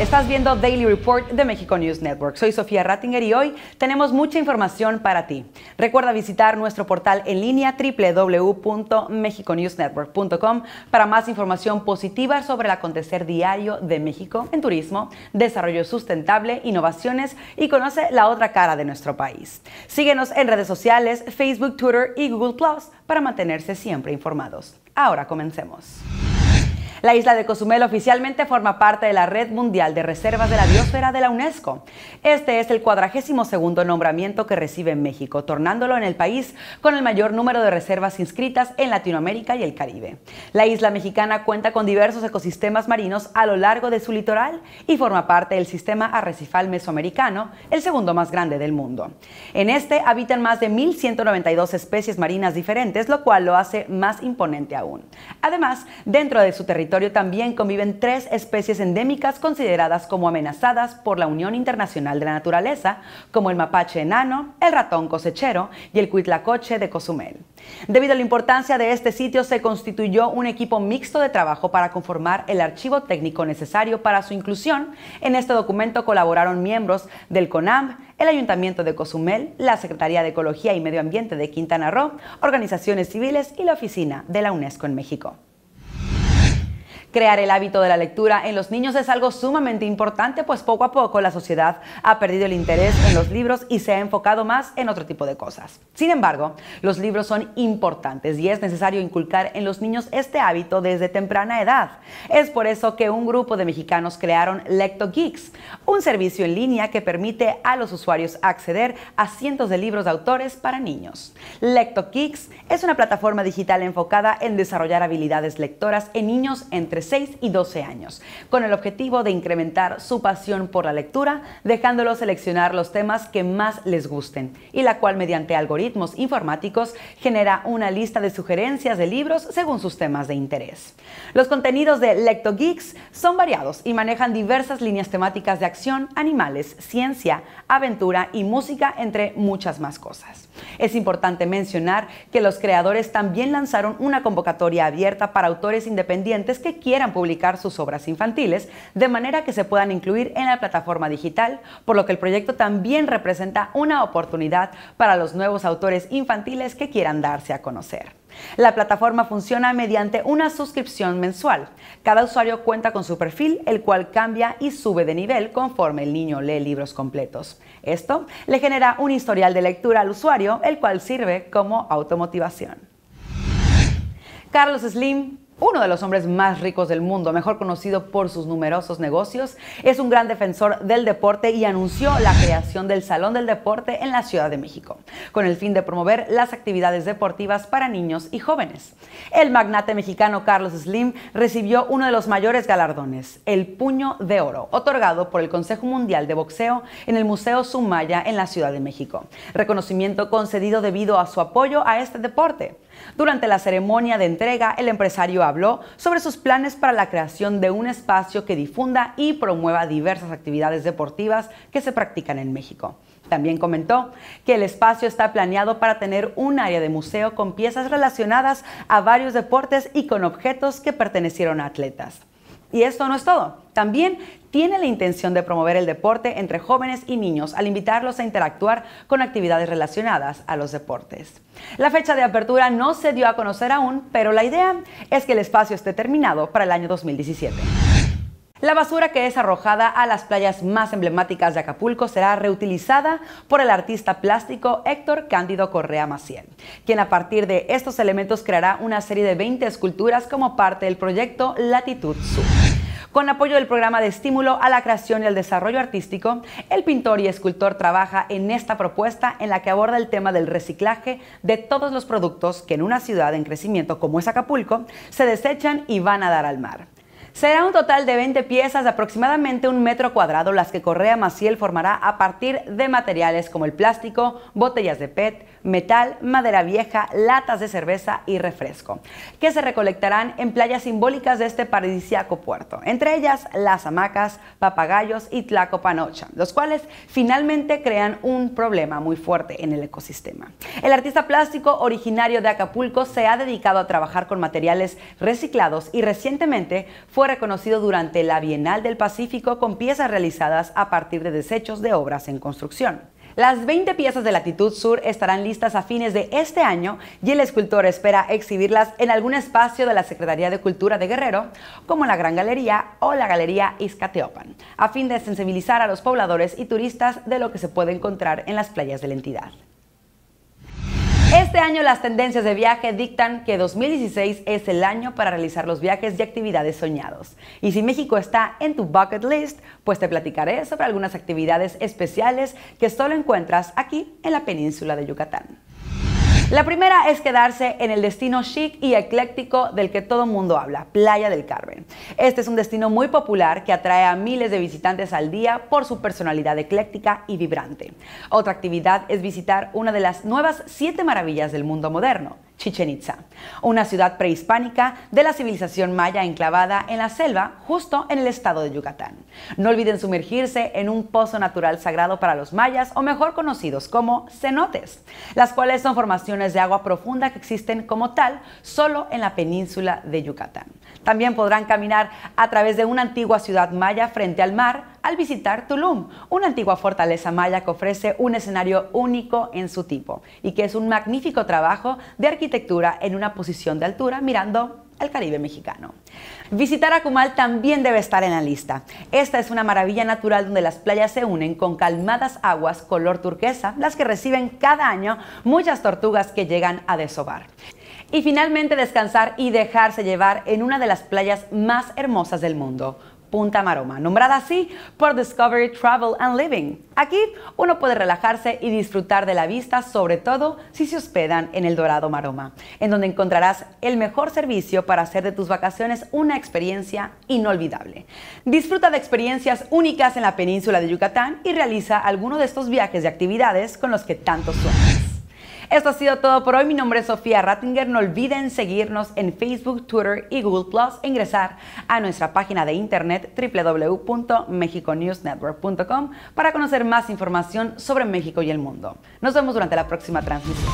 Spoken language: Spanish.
estás viendo Daily Report de México News Network. Soy Sofía Rattinger y hoy tenemos mucha información para ti. Recuerda visitar nuestro portal en línea www.mexiconewsnetwork.com para más información positiva sobre el acontecer diario de México en turismo, desarrollo sustentable, innovaciones y conoce la otra cara de nuestro país. Síguenos en redes sociales, Facebook, Twitter y Google Plus para mantenerse siempre informados. Ahora comencemos. La isla de Cozumel oficialmente forma parte de la Red Mundial de Reservas de la Biosfera de la UNESCO. Este es el cuadragésimo segundo nombramiento que recibe México, tornándolo en el país con el mayor número de reservas inscritas en Latinoamérica y el Caribe. La isla mexicana cuenta con diversos ecosistemas marinos a lo largo de su litoral y forma parte del sistema arrecifal mesoamericano, el segundo más grande del mundo. En este habitan más de 1.192 especies marinas diferentes, lo cual lo hace más imponente aún. Además, dentro de su territorio también conviven tres especies endémicas consideradas como amenazadas por la Unión Internacional de la Naturaleza, como el mapache enano, el ratón cosechero y el cuitlacoche de Cozumel. Debido a la importancia de este sitio, se constituyó un equipo mixto de trabajo para conformar el archivo técnico necesario para su inclusión. En este documento colaboraron miembros del CONAM, el Ayuntamiento de Cozumel, la Secretaría de Ecología y Medio Ambiente de Quintana Roo, organizaciones civiles y la Oficina de la UNESCO en México. Crear el hábito de la lectura en los niños es algo sumamente importante, pues poco a poco la sociedad ha perdido el interés en los libros y se ha enfocado más en otro tipo de cosas. Sin embargo, los libros son importantes y es necesario inculcar en los niños este hábito desde temprana edad. Es por eso que un grupo de mexicanos crearon Lecto Geeks, un servicio en línea que permite a los usuarios acceder a cientos de libros de autores para niños. Lecto es una plataforma digital enfocada en desarrollar habilidades lectoras en niños entre 6 y 12 años, con el objetivo de incrementar su pasión por la lectura, dejándolo seleccionar los temas que más les gusten, y la cual mediante algoritmos informáticos genera una lista de sugerencias de libros según sus temas de interés. Los contenidos de LectoGeeks son variados y manejan diversas líneas temáticas de acción, animales, ciencia, aventura y música, entre muchas más cosas. Es importante mencionar que los creadores también lanzaron una convocatoria abierta para autores independientes que quieran publicar sus obras infantiles, de manera que se puedan incluir en la plataforma digital, por lo que el proyecto también representa una oportunidad para los nuevos autores infantiles que quieran darse a conocer. La plataforma funciona mediante una suscripción mensual. Cada usuario cuenta con su perfil, el cual cambia y sube de nivel conforme el niño lee libros completos. Esto le genera un historial de lectura al usuario, el cual sirve como automotivación. Carlos Slim uno de los hombres más ricos del mundo, mejor conocido por sus numerosos negocios, es un gran defensor del deporte y anunció la creación del Salón del Deporte en la Ciudad de México, con el fin de promover las actividades deportivas para niños y jóvenes. El magnate mexicano Carlos Slim recibió uno de los mayores galardones, el Puño de Oro, otorgado por el Consejo Mundial de Boxeo en el Museo Sumaya en la Ciudad de México, reconocimiento concedido debido a su apoyo a este deporte. Durante la ceremonia de entrega, el empresario habló sobre sus planes para la creación de un espacio que difunda y promueva diversas actividades deportivas que se practican en México. También comentó que el espacio está planeado para tener un área de museo con piezas relacionadas a varios deportes y con objetos que pertenecieron a atletas. Y esto no es todo. También tiene la intención de promover el deporte entre jóvenes y niños al invitarlos a interactuar con actividades relacionadas a los deportes. La fecha de apertura no se dio a conocer aún, pero la idea es que el espacio esté terminado para el año 2017. La basura que es arrojada a las playas más emblemáticas de Acapulco será reutilizada por el artista plástico Héctor Cándido Correa Maciel, quien a partir de estos elementos creará una serie de 20 esculturas como parte del proyecto Latitud Sur. Con apoyo del programa de estímulo a la creación y al desarrollo artístico, el pintor y escultor trabaja en esta propuesta en la que aborda el tema del reciclaje de todos los productos que en una ciudad en crecimiento como es Acapulco se desechan y van a dar al mar. Será un total de 20 piezas de aproximadamente un metro cuadrado las que Correa Maciel formará a partir de materiales como el plástico, botellas de PET, metal, madera vieja, latas de cerveza y refresco, que se recolectarán en playas simbólicas de este paradisíaco puerto, entre ellas las hamacas, papagayos y Tlacopanocha, los cuales finalmente crean un problema muy fuerte en el ecosistema. El artista plástico originario de Acapulco se ha dedicado a trabajar con materiales reciclados y recientemente fue reconocido durante la Bienal del Pacífico con piezas realizadas a partir de desechos de obras en construcción. Las 20 piezas de Latitud Sur estarán listas a fines de este año y el escultor espera exhibirlas en algún espacio de la Secretaría de Cultura de Guerrero, como la Gran Galería o la Galería Iscateopan, a fin de sensibilizar a los pobladores y turistas de lo que se puede encontrar en las playas de la entidad. Este año las tendencias de viaje dictan que 2016 es el año para realizar los viajes y actividades soñados. Y si México está en tu bucket list, pues te platicaré sobre algunas actividades especiales que solo encuentras aquí en la península de Yucatán. La primera es quedarse en el destino chic y ecléctico del que todo mundo habla, Playa del Carmen. Este es un destino muy popular que atrae a miles de visitantes al día por su personalidad ecléctica y vibrante. Otra actividad es visitar una de las nuevas siete maravillas del mundo moderno, Chichen Itza, una ciudad prehispánica de la civilización maya enclavada en la selva justo en el estado de Yucatán. No olviden sumergirse en un pozo natural sagrado para los mayas o mejor conocidos como cenotes, las cuales son formaciones de agua profunda que existen como tal solo en la península de Yucatán. También podrán caminar a través de una antigua ciudad maya frente al mar, al visitar Tulum, una antigua fortaleza maya que ofrece un escenario único en su tipo y que es un magnífico trabajo de arquitectura en una posición de altura mirando al Caribe mexicano. Visitar Akumal también debe estar en la lista. Esta es una maravilla natural donde las playas se unen con calmadas aguas color turquesa, las que reciben cada año muchas tortugas que llegan a desovar. Y finalmente descansar y dejarse llevar en una de las playas más hermosas del mundo, Punta Maroma, nombrada así por Discovery Travel and Living. Aquí uno puede relajarse y disfrutar de la vista, sobre todo si se hospedan en El Dorado Maroma, en donde encontrarás el mejor servicio para hacer de tus vacaciones una experiencia inolvidable. Disfruta de experiencias únicas en la península de Yucatán y realiza alguno de estos viajes de actividades con los que tanto sueñas. Esto ha sido todo por hoy. Mi nombre es Sofía Rattinger. No olviden seguirnos en Facebook, Twitter y Google Plus e ingresar a nuestra página de internet www.mexiconewsnetwork.com para conocer más información sobre México y el mundo. Nos vemos durante la próxima transmisión.